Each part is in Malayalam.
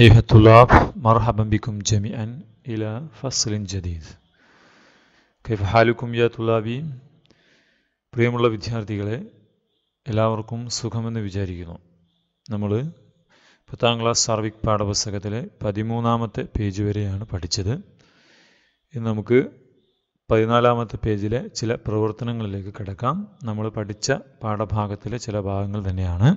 أيها الطلاب مرحبا بكم جميعا إلى فصل جديد كيف حالكم يا طلابي പ്രിയമുള്ള വിദ്യാർത്ഥികളെ എല്ലാവർക്കും സുഖമെന്ന് വിചാരിക്കുന്നു നമ്മൾ പത്താം ക്ലാസ് സർവിക് പാഠപുസ്തകത്തിലെ പതിമൂന്നാമത്തെ പേജ് വരെയാണ് പഠിച്ചത് ഇന്ന് നമുക്ക് പതിനാലാമത്തെ പേജിലെ ചില പ്രവർത്തനങ്ങളിലേക്ക് കിടക്കാം നമ്മൾ പഠിച്ച പാഠഭാഗത്തിലെ ചില ഭാഗങ്ങൾ തന്നെയാണ്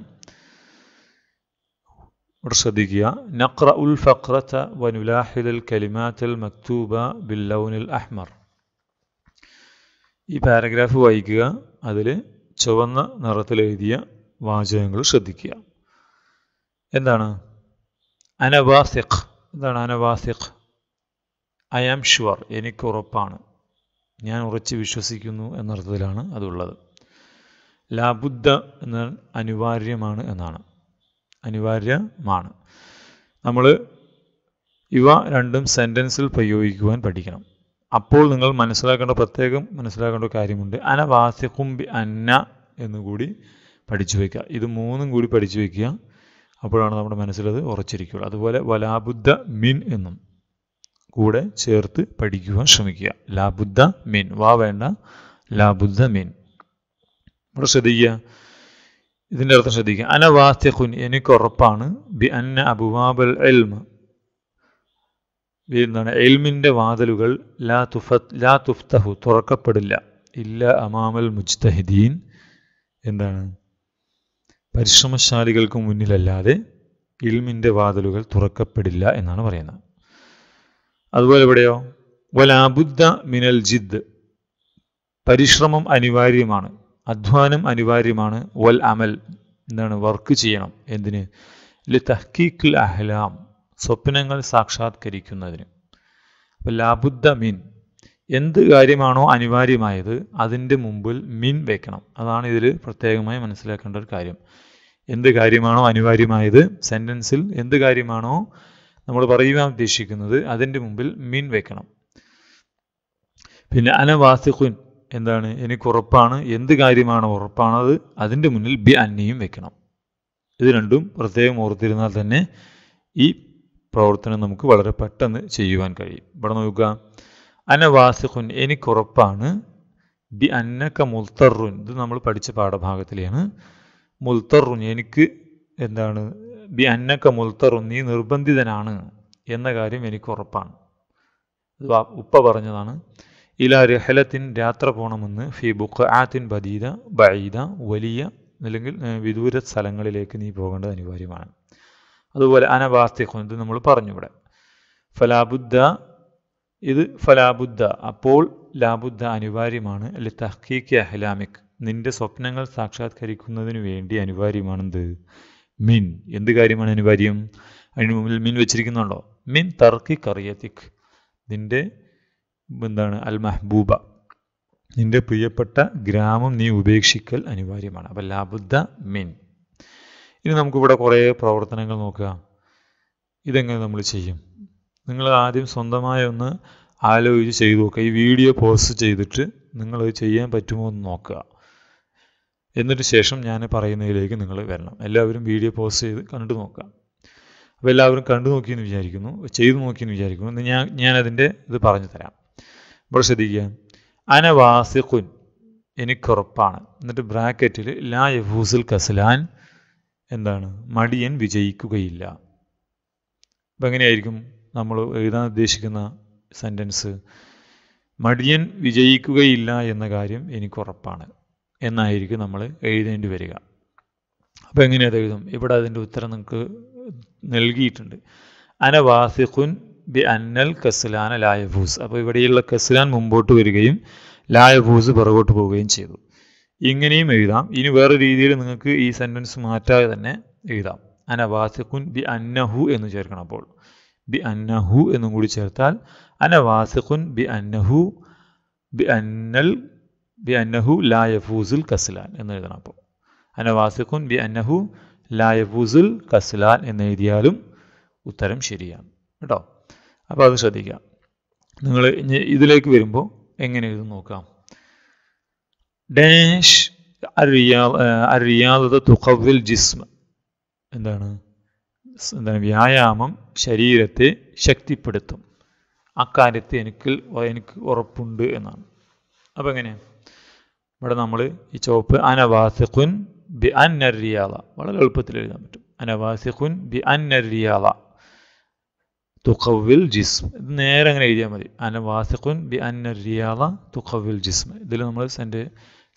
ഇവിടെ ശ്രദ്ധിക്കുക നഖ്ര ഉൽ ഫഖ്റത്ത വനുലാഹിദൽ കലിമാത്തൽ മക്തൂബ ബില്ലൗനിൽ അഹ്മർ ഈ പാരഗ്രാഫ് വായിക്കുക അതിൽ ചുവന്ന നിറത്തിൽ എഴുതിയ വാചകങ്ങൾ ശ്രദ്ധിക്കുക എന്താണ് അനവാസിഖ് എന്താണ് അനവാസിഖ് ഐ ആം ഷുവർ എനിക്ക് ഉറപ്പാണ് ഞാൻ ഉറച്ച് വിശ്വസിക്കുന്നു എന്നർത്ഥത്തിലാണ് അതുള്ളത് ലാബുദ്ധ എന്ന അനിവാര്യമാണ് എന്നാണ് അനിവാര്യമാണ് നമ്മൾ ഇവ രണ്ടും സെൻറ്റൻസിൽ പ്രയോഗിക്കുവാൻ പഠിക്കണം അപ്പോൾ നിങ്ങൾ മനസ്സിലാക്കേണ്ട പ്രത്യേകം മനസ്സിലാക്കേണ്ട കാര്യമുണ്ട് അന വാസിഖുംബി അന്ന എന്നുകൂടി പഠിച്ചു വയ്ക്കുക ഇത് മൂന്നും കൂടി പഠിച്ചു വയ്ക്കുക അപ്പോഴാണ് നമ്മുടെ മനസ്സിലത് ഉറച്ചിരിക്കുക അതുപോലെ വലാബുദ്ധ മിൻ എന്നും കൂടെ ചേർത്ത് പഠിക്കുവാൻ ശ്രമിക്കുക ലാബുദ്ധ മിൻ വാ വേണ്ട ലാബുദ്ധ മിൻ ഇവിടെ ശ്രദ്ധിക്കുക ഇതിൻ്റെ അർത്ഥം ശ്രദ്ധിക്കുക അനവാസ്തിഖുൻ എനിക്ക് ഉറപ്പാണ് ബി അന്ന അബുവാബൽ എൽമ എന്താണ് എൽമിൻ്റെ വാതിലുകൾ ലാ തുഫ ലാ തുഫ്തഹു തുറക്കപ്പെടില്ല ഇല്ല അമാമൽ മുജ്തഹിദീൻ എന്താണ് പരിശ്രമശാലികൾക്ക് മുന്നിലല്ലാതെ ഇൽമിൻ്റെ വാതിലുകൾ തുറക്കപ്പെടില്ല എന്നാണ് പറയുന്നത് അതുപോലെ ഇവിടെയോ വലാബുദ്ധ മിനൽ ജിദ് പരിശ്രമം അനിവാര്യമാണ് അധ്വാനം അനിവാര്യമാണ് വൽ അമൽ എന്താണ് വർക്ക് ചെയ്യണം എന്തിന് ലി തഹ്ക്കീഖുൽ അഹ്ലാം സ്വപ്നങ്ങൾ സാക്ഷാത്കരിക്കുന്നതിന് അപ്പോൾ ലാബുദ്ദ മിൻ എന്ത് കാര്യമാണോ അനിവാര്യമായത് അതിൻ്റെ മുമ്പിൽ മിൻ വെക്കണം അതാണ് ഇതിൽ പ്രത്യേകമായി മനസ്സിലാക്കേണ്ട ഒരു കാര്യം എന്ത് കാര്യമാണോ അനിവാര്യമായത് സെൻറ്റൻസിൽ എന്ത് കാര്യമാണോ നമ്മൾ പറയുവാൻ ഉദ്ദേശിക്കുന്നത് അതിൻ്റെ മുമ്പിൽ മിൻ വെക്കണം പിന്നെ അനവാസിഖുൻ എന്താണ് എനിക്ക് ഉറപ്പാണ് എന്ത് കാര്യമാണ് ഉറപ്പാണത് അതിൻ്റെ മുന്നിൽ ബി അന്നിയും വെക്കണം ഇത് രണ്ടും പ്രത്യേകം ഓർത്തിരുന്നാൽ തന്നെ ഈ പ്രവർത്തനം നമുക്ക് വളരെ പെട്ടെന്ന് ചെയ്യുവാൻ കഴിയും ഇവിടെ നോക്കുക അനവാസിഖുൻ എനിക്കുറപ്പാണ് ബി അന്നക്ക മുൽത്തറുൻ ഇത് നമ്മൾ പഠിച്ച പാഠഭാഗത്തിലെയാണ് മുൽത്തറുൻ എനിക്ക് എന്താണ് ബി അന്നക്ക മുൽത്തറുൻ നീ നിർബന്ധിതനാണ് എന്ന കാര്യം എനിക്കുറപ്പാണ് ഇത് ഉപ്പ പറഞ്ഞതാണ് ഇല രഹലത്തിൻ യാത്ര പോകണമെന്ന് ഫി ബുക്ക് ആത്തിൻ ബദീദ ബൈദ വലിയ അല്ലെങ്കിൽ വിദൂര സ്ഥലങ്ങളിലേക്ക് നീ പോകേണ്ടത് അനിവാര്യമാണ് അതുപോലെ അനവാസ്തിഖ് ഇത് നമ്മൾ പറഞ്ഞു ഇവിടെ ഫലാബുദ്ധ ഇത് ഫലാബുദ്ധ അപ്പോൾ ലാബുദ്ധ അനിവാര്യമാണ് അല്ലെ തഹ്ക്കീക്ക് അഹ്ലാമിക് നിന്റെ സ്വപ്നങ്ങൾ സാക്ഷാത്കരിക്കുന്നതിന് വേണ്ടി അനിവാര്യമാണെന്ത് മിൻ എന്ത് കാര്യമാണ് അനിവാര്യം അതിന് മുമ്പിൽ മിൻ വെച്ചിരിക്കുന്നുണ്ടോ മിൻ തർക്കി കറിയത്തിക് നിന്റെ എന്താണ് അൽ മഹ്ബൂബ നിന്റെ പ്രിയപ്പെട്ട ഗ്രാമം നീ ഉപേക്ഷിക്കൽ അനിവാര്യമാണ് അപ്പം ലാബുദ്ധ മിൻ ഇനി നമുക്കിവിടെ കുറേ പ്രവർത്തനങ്ങൾ നോക്കുക ഇതെങ്ങനെ നമ്മൾ ചെയ്യും നിങ്ങൾ ആദ്യം സ്വന്തമായി ഒന്ന് ആലോചിച്ച് ചെയ്തു നോക്കുക ഈ വീഡിയോ പോസ്റ്റ് ചെയ്തിട്ട് നിങ്ങളത് ചെയ്യാൻ പറ്റുമോ എന്ന് നോക്കുക എന്നിട്ട് ശേഷം ഞാൻ പറയുന്നതിലേക്ക് നിങ്ങൾ വരണം എല്ലാവരും വീഡിയോ പോസ്റ്റ് ചെയ്ത് കണ്ടു നോക്കുക അപ്പോൾ എല്ലാവരും കണ്ടു നോക്കിയെന്ന് വിചാരിക്കുന്നു ചെയ്തു നോക്കിയെന്ന് വിചാരിക്കുന്നു ഞാൻ ഞാനതിൻ്റെ ഇത് പറഞ്ഞു തരാം ഇവിടെ ശ്രദ്ധിക്കുക അനവാസിഖുൻ എനിക്കുറപ്പാണ് എന്നിട്ട് ബ്രാക്കറ്റിൽ ലാ യഫൂസുൽ കസ്ലാൻ എന്താണ് മടിയൻ വിജയിക്കുകയില്ല അപ്പം എങ്ങനെയായിരിക്കും നമ്മൾ എഴുതാൻ ഉദ്ദേശിക്കുന്ന സെൻറ്റൻസ് മടിയൻ വിജയിക്കുകയില്ല എന്ന കാര്യം എനിക്കുറപ്പാണ് എന്നായിരിക്കും നമ്മൾ എഴുതേണ്ടി വരിക അപ്പോൾ എങ്ങനെയത് എഴുതും ഇവിടെ അതിൻ്റെ ഉത്തരം നിങ്ങൾക്ക് നൽകിയിട്ടുണ്ട് അനവാസിഖുൻ ബി അന്നൽ കസ്ലാന ലായഫൂസ് അപ്പോൾ ഇവിടെയുള്ള കസ്ലാൻ മുമ്പോട്ട് വരികയും ലായഫൂസ് പുറകോട്ട് പോവുകയും ചെയ്തു ഇങ്ങനെയും എഴുതാം ഇനി വേറെ രീതിയിൽ നിങ്ങൾക്ക് ഈ സെൻറ്റൻസ് മാറ്റാതെ തന്നെ എഴുതാം അനവാസിഖുൻ ബി അന്നഹു എന്ന് ചേർക്കണം അപ്പോൾ ബി അന്നഹു എന്നും കൂടി ചേർത്താൽ അനവാസിഖുൻ ബി അന്നഹു ബി അന്നൽ ബി അന്നഹു ലായഫൂസുൽ കസ്ലാൻ എന്ന് എഴുതണം അപ്പോൾ അനവാസിഖുൻ ബി അന്നഹു ലായഫൂസുൽ കസ്ലാൻ എന്ന് എഴുതിയാലും ഉത്തരം ശരിയാണ് കേട്ടോ അപ്പോൾ അത് ശ്രദ്ധിക്കാം നിങ്ങൾ ഇനി ഇതിലേക്ക് വരുമ്പോൾ എങ്ങനെ ഇത് നോക്കാം ഡാഷ് അറിയാതെ തുഖവിൽ ജിസ്മ എന്താണ് എന്താണ് വ്യായാമം ശരീരത്തെ ശക്തിപ്പെടുത്തും അക്കാര്യത്തെ എനിക്ക് എനിക്ക് ഉറപ്പുണ്ട് എന്നാണ് അപ്പോൾ എങ്ങനെ ഇവിടെ നമ്മൾ ഈ ചോപ്പ് അനവാസിഖുൻ ബി അന്നറിയാള വളരെ എളുപ്പത്തിൽ എഴുതാൻ പറ്റും അനവാസിഖുൻ ബി അന്നറിയാള തുഖവിൽ ജിസ്മ നേരെ അങ്ങനെ എഴുതിയാൽ മതി അന വാസിഖുൻ ബി അന്ന റിയാള തുഖവിൽ ജിസ്മ ഇതിൽ നമ്മൾ സെൻറ്റ്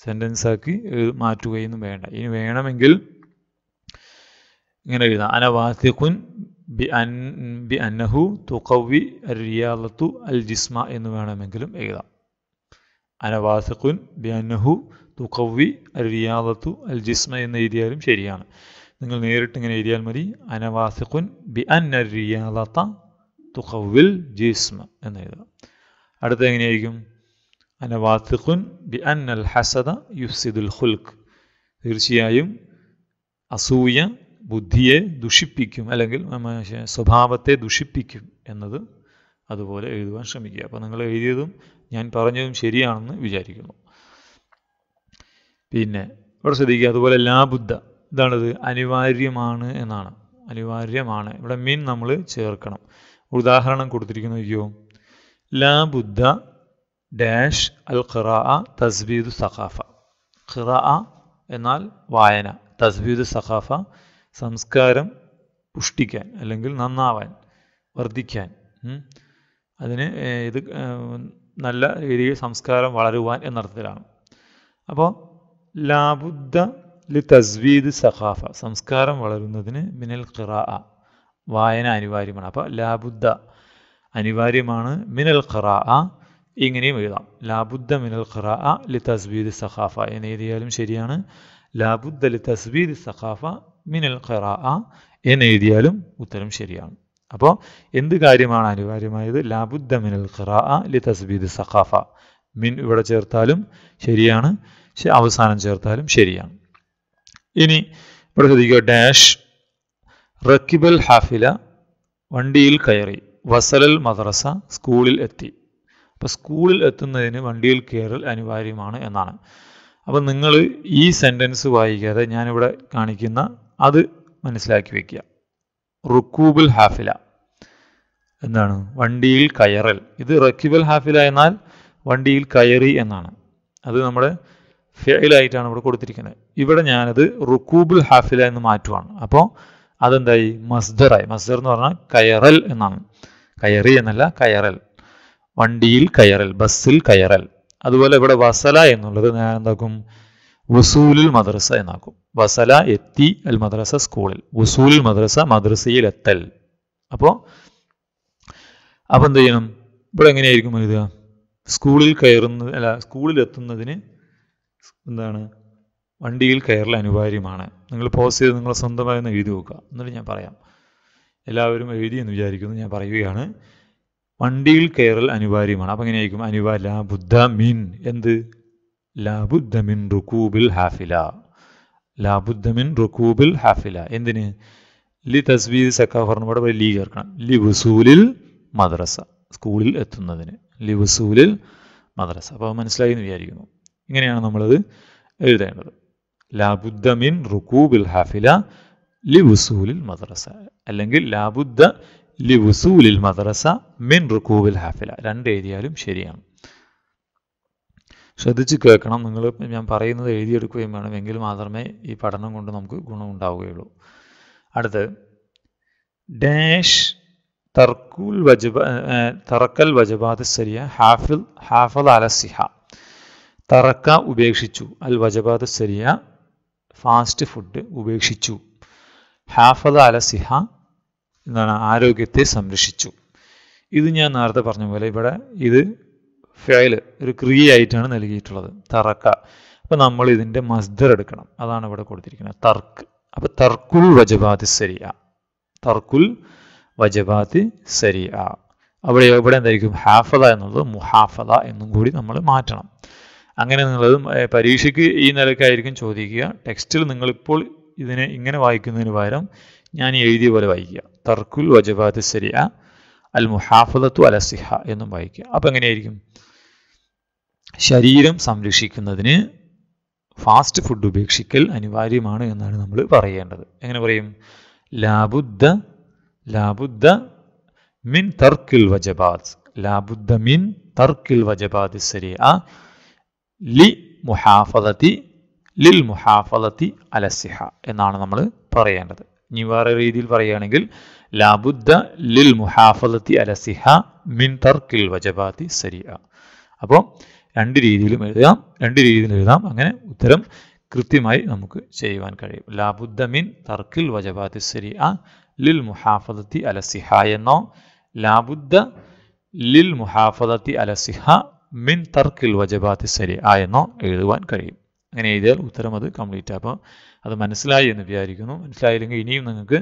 സെൻറ്റൻസ് ആക്കി മാറ്റുകയൊന്നും വേണ്ട ഇനി വേണമെങ്കിൽ ഇങ്ങനെ എഴുതാം അന വാസിഖുൻ ബി അൻ ബി അന്നഹു തുഖവി റിയാദത്തു അൽ ജിസ്മ എന്ന് വേണമെങ്കിലും എഴുതാം അന വാസിഖുൻ ബി അന്നഹു തുഖവി റിയാദത്തു അൽ ജിസ്മ എന്ന് എഴുതിയാലും ശരിയാണ് നിങ്ങൾ നേരിട്ട് ഇങ്ങനെ എഴുതിയാൽ മതി അനവാസിഖുൻ ബി അന്ന റിയാദത്ത തുഹവിൽ ജീസ്മ എന്ന് എഴുതുക അടുത്ത എങ്ങനെയായിരിക്കും അനവാത്തുഖുൻ ബി അൻ അൽ ഹസദ യുസിദുൽ ഹുൽക്ക് തീർച്ചയായും അസൂയ ബുദ്ധിയെ ദുഷിപ്പിക്കും അല്ലെങ്കിൽ സ്വഭാവത്തെ ദുഷിപ്പിക്കും എന്നത് അതുപോലെ എഴുതുവാൻ ശ്രമിക്കുക അപ്പോൾ നിങ്ങൾ എഴുതിയതും ഞാൻ പറഞ്ഞതും ശരിയാണെന്ന് വിചാരിക്കുന്നു പിന്നെ ഇവിടെ ശ്രദ്ധിക്കുക അതുപോലെ ലാബുദ്ധ ഇതാണത് അനിവാര്യമാണ് എന്നാണ് അനിവാര്യമാണ് ഇവിടെ മീൻ നമ്മൾ ചേർക്കണം ഉദാഹരണം കൊടുത്തിരിക്കുന്നു അയ്യോ ലാ ബുദ്ധ ഡാഷ് അൽ ഖിറ തസ്ബീദു സഖാഫ ഖിറ എന്നാൽ വായന തസ്ബീദു സഖാഫ സംസ്കാരം പുഷ്ടിക്കാൻ അല്ലെങ്കിൽ നന്നാവാൻ വർദ്ധിക്കാൻ അതിന് ഇത് നല്ല രീതിയിൽ സംസ്കാരം വളരുവാൻ എന്നർത്ഥത്തിലാണ് അപ്പോൾ ലാബുദ്ധ ലി തസ്വീദ് സഖാഫ സംസ്കാരം വളരുന്നതിന് മിനൽ ഖിറ വായന അനിവാര്യമാണ് അപ്പോൾ ലാബുദ്ധ അനിവാര്യമാണ് മിനൽ ആ ഇങ്ങനെയും എഴുതാം ലാബുദ്ധ മിനൽ ആ ലി തസ്ബീദ് സഖാഫ എന്ന് എഴുതിയാലും ശരിയാണ് ലാബുദ്ധ ലി തസ്ബീദ് സഖാഫ മിനൽ ആ എന്ന് എഴുതിയാലും ഉത്തരം ശരിയാണ് അപ്പോൾ എന്ത് കാര്യമാണ് അനിവാര്യമായത് ലാബുദ്ധ മിനൽ ആ ലി തസ്ബീദ് സഖാഫ മിൻ ഇവിടെ ചേർത്താലും ശരിയാണ് അവസാനം ചേർത്താലും ശരിയാണ് ഇനി ഇവിടെ ശ്രദ്ധിക്കുക ഡാഷ് റക്കിബൽ ഹാഫില വണ്ടിയിൽ കയറി വസലൽ മദ്രസ സ്കൂളിൽ എത്തി അപ്പോൾ സ്കൂളിൽ എത്തുന്നതിന് വണ്ടിയിൽ കയറൽ അനിവാര്യമാണ് എന്നാണ് അപ്പം നിങ്ങൾ ഈ സെൻറ്റൻസ് വായിക്കാതെ ഞാനിവിടെ കാണിക്കുന്ന അത് മനസ്സിലാക്കി വയ്ക്കുക റുക്കൂബുൽ ഹാഫില എന്താണ് വണ്ടിയിൽ കയറൽ ഇത് റക്കിബൽ ഹാഫില എന്നാൽ വണ്ടിയിൽ കയറി എന്നാണ് അത് നമ്മുടെ ഫെയിലായിട്ടാണ് ഇവിടെ കൊടുത്തിരിക്കുന്നത് ഇവിടെ ഞാനത് റുക്കൂബുൽ ഹാഫില എന്ന് മാറ്റുവാണ് അപ്പോൾ അതെന്തായി മസ്ദറായി മസ്ദർ എന്ന് പറഞ്ഞാൽ കയറൽ എന്നാണ് കയറി എന്നല്ല കയറൽ വണ്ടിയിൽ കയറൽ ബസ്സിൽ കയറൽ അതുപോലെ ഇവിടെ വസല എന്നുള്ളത് ഞാൻ എന്താക്കും വസൂലുൽ മദ്രസ എന്നാക്കും വസല എത്തി അൽ മദ്രസ സ്കൂളിൽ വസൂലുൽ മദ്രസ മദ്രസയിൽ എത്തൽ അപ്പോൾ അപ്പോൾ എന്ത് ചെയ്യണം ഇവിടെ എങ്ങനെയായിരിക്കും എഴുതുക സ്കൂളിൽ കയറുന്ന അല്ല സ്കൂളിൽ എത്തുന്നതിന് എന്താണ് വണ്ടിയിൽ കയറൽ അനിവാര്യമാണ് നിങ്ങൾ പോസ് ചെയ്ത് നിങ്ങൾ സ്വന്തമായി ഒന്ന് എഴുതി നോക്കുക എന്നിട്ട് ഞാൻ പറയാം എല്ലാവരും എഴുതി എന്ന് വിചാരിക്കുന്നു ഞാൻ പറയുകയാണ് വണ്ടിയിൽ കയറൽ അനിവാര്യമാണ് അപ്പം എങ്ങനെയായിരിക്കും അനിവ ലാ ബുദ്ധ മിൻ എന്ത് ലാ ബുദ്ധ മിൻ റുക്കൂബിൽ ഹാഫില ലാ ബുദ്ധ മിൻ റുക്കൂബിൽ ഹാഫില എന്തിന് ലി തസ്ബീദ് സക്കാഫറിന് ഇവിടെ ലീ ചേർക്കണം ലി വസൂലിൽ മദ്രസ സ്കൂളിൽ എത്തുന്നതിന് ലി വസൂലിൽ മദ്രസ അപ്പോൾ മനസ്സിലായി എന്ന് വിചാരിക്കുന്നു ഇങ്ങനെയാണ് നമ്മളത് എഴുതേണ്ടത് ലാബുദ്ദമിൻ മിൻ റുക്കൂബിൽ ഹാഫില ലി വസൂലിൽ മദ്രസ അല്ലെങ്കിൽ ലാബുദ്ദ ലി വസൂലിൽ മദ്രസ മിൻ റുക്കൂബിൽ ഹാഫില രണ്ട് ഏരിയയിലും ശരിയാണ് ശ്രദ്ധിച്ച് കേൾക്കണം നിങ്ങൾ ഞാൻ പറയുന്നത് എഴുതിയെടുക്കുകയും വേണം എങ്കിൽ മാത്രമേ ഈ പഠനം കൊണ്ട് നമുക്ക് ഗുണമുണ്ടാവുകയുള്ളൂ അടുത്ത് ഡാഷ് തർക്കുൽ വജബ തറക്കൽ വജബാത് സരിയ ഹാഫിൽ ഹാഫൽ അലസിഹ തറക്ക ഉപേക്ഷിച്ചു അൽ വജബാത് സരിയ ഫാസ്റ്റ് ഫുഡ് ഉപേക്ഷിച്ചു ഹാഫദ അലസിഹ എന്നാണ് ആരോഗ്യത്തെ സംരക്ഷിച്ചു ഇത് ഞാൻ നേരത്തെ പറഞ്ഞ പോലെ ഇവിടെ ഇത് ഫയല് ഒരു ക്രിയയായിട്ടാണ് നൽകിയിട്ടുള്ളത് തറക്ക അപ്പോൾ നമ്മൾ ഇതിൻ്റെ മസ്ദർ എടുക്കണം അതാണ് ഇവിടെ കൊടുത്തിരിക്കുന്നത് തർക്ക് അപ്പോൾ തർക്കുൽ വജബാതി സരിയ തർക്കുൽ വജബാതി സരിയ അവിടെ എവിടെ എന്തായിരിക്കും ഹാഫദ എന്നുള്ളത് മുഹാഫദ എന്നും കൂടി നമ്മൾ മാറ്റണം അങ്ങനെ നിങ്ങളത് പരീക്ഷയ്ക്ക് ഈ നിലക്കായിരിക്കും ചോദിക്കുക ടെക്സ്റ്റിൽ നിങ്ങളിപ്പോൾ ഇതിനെ ഇങ്ങനെ വായിക്കുന്നതിന് പകരം ഞാൻ എഴുതിയ പോലെ വായിക്കുക തർക്കുൽ വജബാത്ത് സരിയ അൽ മുഹാഫലത്തു അല സിഹ എന്നും വായിക്കുക അപ്പം എങ്ങനെയായിരിക്കും ശരീരം സംരക്ഷിക്കുന്നതിന് ഫാസ്റ്റ് ഫുഡ് ഉപേക്ഷിക്കൽ അനിവാര്യമാണ് എന്നാണ് നമ്മൾ പറയേണ്ടത് എങ്ങനെ പറയും ലാബുദ്ധ ലാബുദ്ധ മിൻ തർക്കിൽ വജബാദ് ലാബുദ്ധ മിൻ തർക്കിൽ വജബാദ് സരിയ ലി മുഹാഫതത്തി ലിൽ മുഹാഫതത്തി അലസിഹ എന്നാണ് നമ്മൾ പറയേണ്ടത് ഇനി വേറെ രീതിയിൽ പറയുകയാണെങ്കിൽ ലാബുദ്ദ ലിൽ മുഹാഫലത്തി അലസിഹ മിൻ തർക്കിൽ വജബാത്തി സരിയ അപ്പോൾ രണ്ട് രീതിയിലും എഴുതാം രണ്ട് രീതിയിലും എഴുതാം അങ്ങനെ ഉത്തരം കൃത്യമായി നമുക്ക് ചെയ്യുവാൻ കഴിയും ലാബുദ്ദ മിൻ തർക്കിൽ വജബാത്തി സരിയ ലിൽ മുഹാഫലത്തി അലസിഹ എന്നോ ലാബുദ്ദ ലിൽ മുഹാഫലത്തി അലസിഹ മിൻ തർക്കിൽ വജബാത്ത് സരി ആയെന്നോ എഴുതുവാൻ കഴിയും അങ്ങനെ എഴുതിയാൽ ഉത്തരം അത് കംപ്ലീറ്റ് അപ്പോൾ അത് മനസ്സിലായി എന്ന് വിചാരിക്കുന്നു മനസ്സിലായില്ലെങ്കിൽ ഇനിയും നിങ്ങൾക്ക്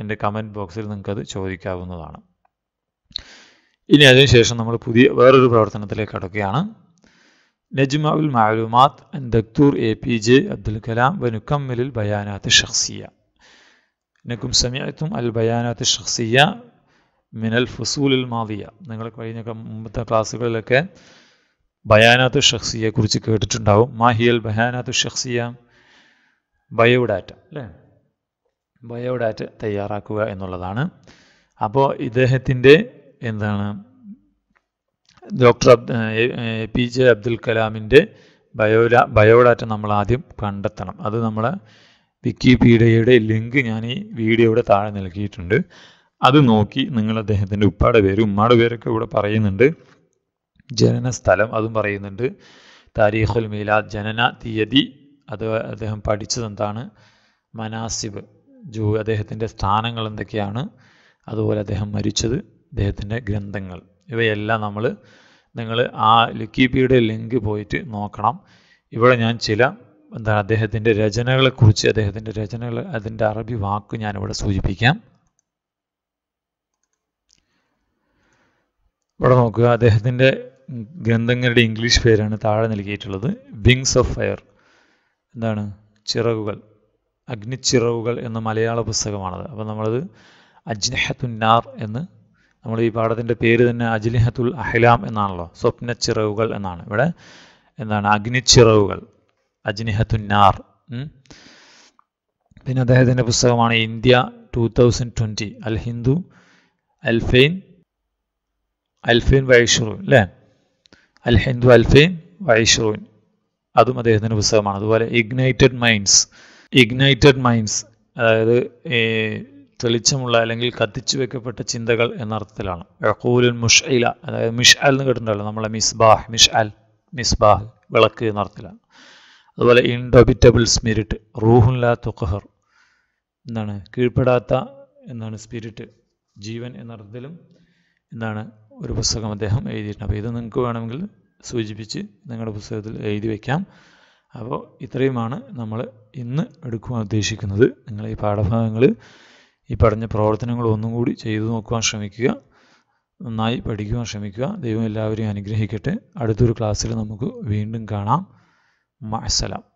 എൻ്റെ കമൻറ്റ് ബോക്സിൽ നിങ്ങൾക്കത് ചോദിക്കാവുന്നതാണ് ഇനി അതിനുശേഷം നമ്മൾ പുതിയ വേറൊരു പ്രവർത്തനത്തിലേക്ക് കടക്കുകയാണ് നജ്മഉൽ മാലുമാത്ത് ദക്തൂർ A P J Abdul Kalam വ നുക്കമ്മലിൽ ബയാനാത്ത് ഷഖ്സിയ നക്കും സമയത്തും അൽ ബയാനാത്ത് ഷഖ്സിയ മിനൽ ഫുസൂലിൽ മാവിയ നിങ്ങൾ കഴിഞ്ഞ മുമ്പത്തെ ക്ലാസ്സുകളിലൊക്കെ ബയാനാത്ത് ഷഖ്സിയെ കുറിച്ച് കേട്ടിട്ടുണ്ടാവും മാഹിയൽ ബയാനാത്ത് ഷഖ്സിയ ബയോഡാറ്റ അല്ലേ ബയോഡാറ്റ തയ്യാറാക്കുക എന്നുള്ളതാണ് അപ്പോൾ ഇദ്ദേഹത്തിൻ്റെ എന്താണ് doctor A P J Abdul കലാമിൻ്റെ ബയോഡാ ബയോഡാറ്റ നമ്മൾ ആദ്യം കണ്ടെത്തണം അത് നമ്മളെ വിക്കിപീഡിയയുടെ ലിങ്ക് ഞാൻ ഈ വീഡിയോയുടെ താഴെ നൽകിയിട്ടുണ്ട് അത് നോക്കി നിങ്ങൾ അദ്ദേഹത്തിൻ്റെ ഉപ്പാടെ പേര് ഉമ്മാടെ പേരൊക്കെ ഇവിടെ പറയുന്നുണ്ട് ജനന സ്ഥലം അതും പറയുന്നുണ്ട് താരീഖുൽ മീലാദ് ജനന തീയതി അത് അദ്ദേഹം പഠിച്ചതെന്താണ് മനാസിബ് ജൂ അദ്ദേഹത്തിൻ്റെ സ്ഥാനങ്ങൾ എന്തൊക്കെയാണ് അതുപോലെ അദ്ദേഹം മരിച്ചത് അദ്ദേഹത്തിൻ്റെ ഗ്രന്ഥങ്ങൾ ഇവയെല്ലാം നമ്മൾ നിങ്ങൾ ആ ലിക്കിപിയുടെ ലിങ്ക് പോയിട്ട് നോക്കണം ഇവിടെ ഞാൻ ചില എന്താണ് അദ്ദേഹത്തിൻ്റെ രചനകളെക്കുറിച്ച് അദ്ദേഹത്തിൻ്റെ രചനകൾ അതിൻ്റെ അറബി വാക്ക് ഞാനിവിടെ സൂചിപ്പിക്കാം ഇവിടെ നോക്കുക അദ്ദേഹത്തിൻ്റെ ഗ്രന്ഥങ്ങളുടെ ഇംഗ്ലീഷ് പേരാണ് താഴെ നൽകിയിട്ടുള്ളത് വിങ്സ് ഓഫ് ഫയർ എന്താണ് ചിറകുകൾ അഗ്നിച്ചിറവുകൾ എന്ന മലയാള പുസ്തകമാണത് അപ്പോൾ നമ്മളത് അജ്നഹത്തുന്നാർ എന്ന് നമ്മൾ ഈ പാഠത്തിൻ്റെ പേര് തന്നെ അജ്നഹത്തുൽ അഹ്ലാം എന്നാണല്ലോ ചിറകുകൾ എന്നാണ് ഇവിടെ എന്താണ് അഗ്നിച്ചിറവുകൾ നാർ പിന്നെ അദ്ദേഹത്തിൻ്റെ പുസ്തകമാണ് ഇന്ത്യ ടു തൗസൻഡ് ട്വൻറ്റി അൽ ഹിന്ദു അൽഫെയിൻ അൽഫീൻ വൈഷുറൂൻ അല്ലേ അൽ ഹിന്ദു അൽഫീൻ വൈഷുറൂൻ അതും അദ്ദേഹത്തിൻ്റെ പുസ്തകമാണ് അതുപോലെ ഇഗ്നൈറ്റഡ് മൈൻഡ്സ് ഇഗ്നൈറ്റഡ് മൈൻഡ്സ് അതായത് തെളിച്ചമുള്ള അല്ലെങ്കിൽ കത്തിച്ചു വെക്കപ്പെട്ട ചിന്തകൾ എന്നർത്ഥത്തിലാണ് അർത്ഥത്തിലാണ് യഹൂലുൽ ഇല അതായത് മിഷ് അൽ എന്ന് കേട്ടിട്ടുണ്ടല്ലോ നമ്മളെ മിസ്ബാഹ് മിഷ് അൽ മിസ്ബാഹ് വിളക്ക് എന്നർത്ഥത്തിലാണ് അതുപോലെ ഇൻഡോബിറ്റബിൾ സ്പിരിറ്റ് റൂഹുല്ല തുഖഹർ എന്താണ് കീഴ്പ്പെടാത്ത എന്താണ് സ്പിരിറ്റ് ജീവൻ എന്നർത്ഥത്തിലും എന്താണ് ഒരു പുസ്തകം അദ്ദേഹം എഴുതിയിട്ടുണ്ട് അപ്പോൾ ഇത് നിങ്ങൾക്ക് വേണമെങ്കിൽ സൂചിപ്പിച്ച് നിങ്ങളുടെ പുസ്തകത്തിൽ എഴുതി വയ്ക്കാം അപ്പോൾ ഇത്രയുമാണ് നമ്മൾ ഇന്ന് എടുക്കുവാൻ ഉദ്ദേശിക്കുന്നത് നിങ്ങൾ ഈ പാഠഭാഗങ്ങൾ ഈ പഠന പ്രവർത്തനങ്ങൾ ഒന്നും കൂടി ചെയ്തു നോക്കുവാൻ ശ്രമിക്കുക നന്നായി പഠിക്കുവാൻ ശ്രമിക്കുക ദൈവം എല്ലാവരെയും അനുഗ്രഹിക്കട്ടെ അടുത്തൊരു ക്ലാസ്സിൽ നമുക്ക് വീണ്ടും കാണാം മസലാം